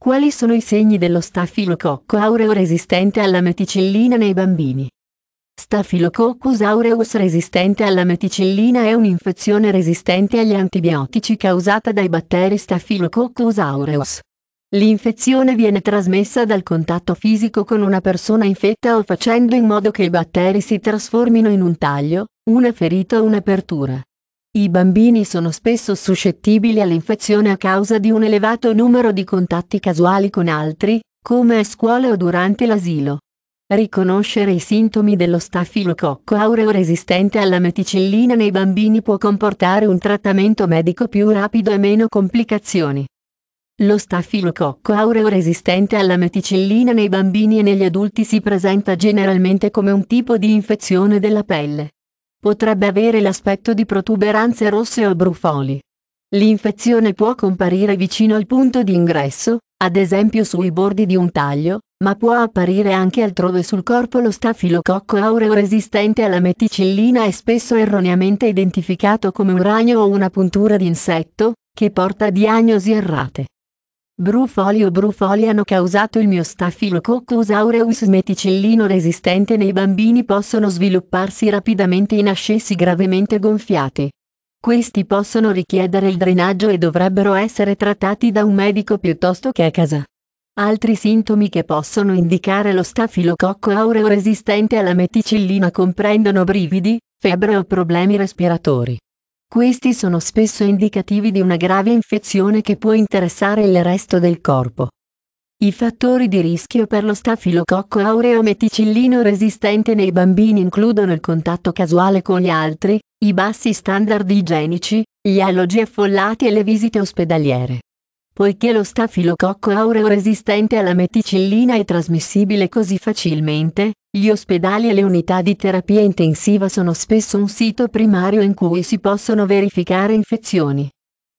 Quali sono i segni dello Staphylococcus aureo resistente alla meticillina nei bambini? Staphylococcus aureus resistente alla meticillina è un'infezione resistente agli antibiotici causata dai batteri Staphylococcus aureus. L'infezione viene trasmessa dal contatto fisico con una persona infetta o facendo in modo che i batteri si trasformino in un taglio, una ferita o un'apertura, i bambini sono spesso suscettibili all'infezione a causa di un elevato numero di contatti casuali con altri, come a scuola o durante l'asilo. Riconoscere i sintomi dello stafilococco aureo resistente alla meticillina nei bambini può comportare un trattamento medico più rapido e meno complicazioni. Lo stafilococco aureo resistente alla meticillina nei bambini e negli adulti si presenta generalmente come un tipo di infezione della pelle potrebbe avere l'aspetto di protuberanze rosse o brufoli. L'infezione può comparire vicino al punto di ingresso, ad esempio sui bordi di un taglio, ma può apparire anche altrove sul corpo lo stafilococco aureo resistente alla meticillina è spesso erroneamente identificato come un ragno o una puntura di insetto, che porta a diagnosi errate. Brufoli o brufoli hanno causato il mio Staphylococcus aureus meticillino resistente nei bambini possono svilupparsi rapidamente in ascessi gravemente gonfiati. Questi possono richiedere il drenaggio e dovrebbero essere trattati da un medico piuttosto che a casa. Altri sintomi che possono indicare lo stafilococco aureo resistente alla meticillina comprendono brividi, febbre o problemi respiratori. Questi sono spesso indicativi di una grave infezione che può interessare il resto del corpo. I fattori di rischio per lo stafilococco aureo meticillino resistente nei bambini includono il contatto casuale con gli altri, i bassi standard igienici, gli alloggi affollati e le visite ospedaliere poiché lo stafilococco aureo resistente alla meticillina è trasmissibile così facilmente, gli ospedali e le unità di terapia intensiva sono spesso un sito primario in cui si possono verificare infezioni.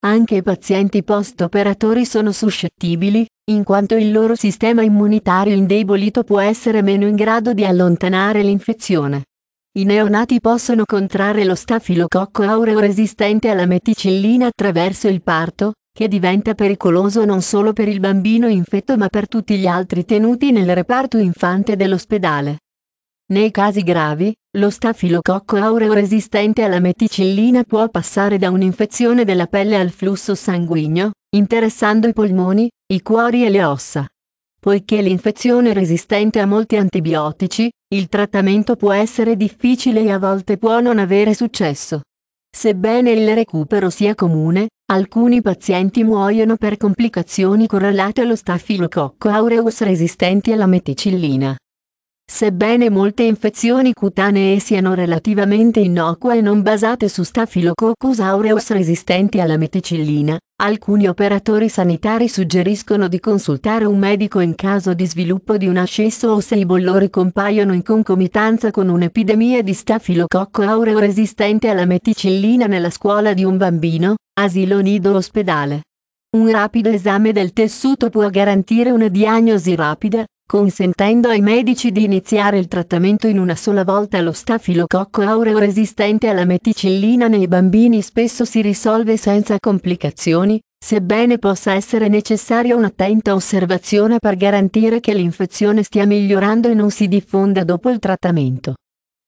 Anche i pazienti post-operatori sono suscettibili, in quanto il loro sistema immunitario indebolito può essere meno in grado di allontanare l'infezione. I neonati possono contrarre lo stafilococco aureo resistente alla meticillina attraverso il parto, che diventa pericoloso non solo per il bambino infetto ma per tutti gli altri tenuti nel reparto infante dell'ospedale. Nei casi gravi, lo stafilococco aureo resistente alla meticillina può passare da un'infezione della pelle al flusso sanguigno, interessando i polmoni, i cuori e le ossa. Poiché l'infezione è resistente a molti antibiotici, il trattamento può essere difficile e a volte può non avere successo. Sebbene il recupero sia comune, alcuni pazienti muoiono per complicazioni correlate allo stafilococco aureus resistenti alla meticillina. Sebbene molte infezioni cutanee siano relativamente innocue e non basate su Staphylococcus aureus resistenti alla meticillina, Alcuni operatori sanitari suggeriscono di consultare un medico in caso di sviluppo di un ascesso o se i bollori compaiono in concomitanza con un'epidemia di stafilococco aureo resistente alla meticillina nella scuola di un bambino, asilo nido ospedale. Un rapido esame del tessuto può garantire una diagnosi rapida, consentendo ai medici di iniziare il trattamento in una sola volta lo stafilococco aureo resistente alla meticillina nei bambini spesso si risolve senza complicazioni, sebbene possa essere necessaria un'attenta osservazione per garantire che l'infezione stia migliorando e non si diffonda dopo il trattamento.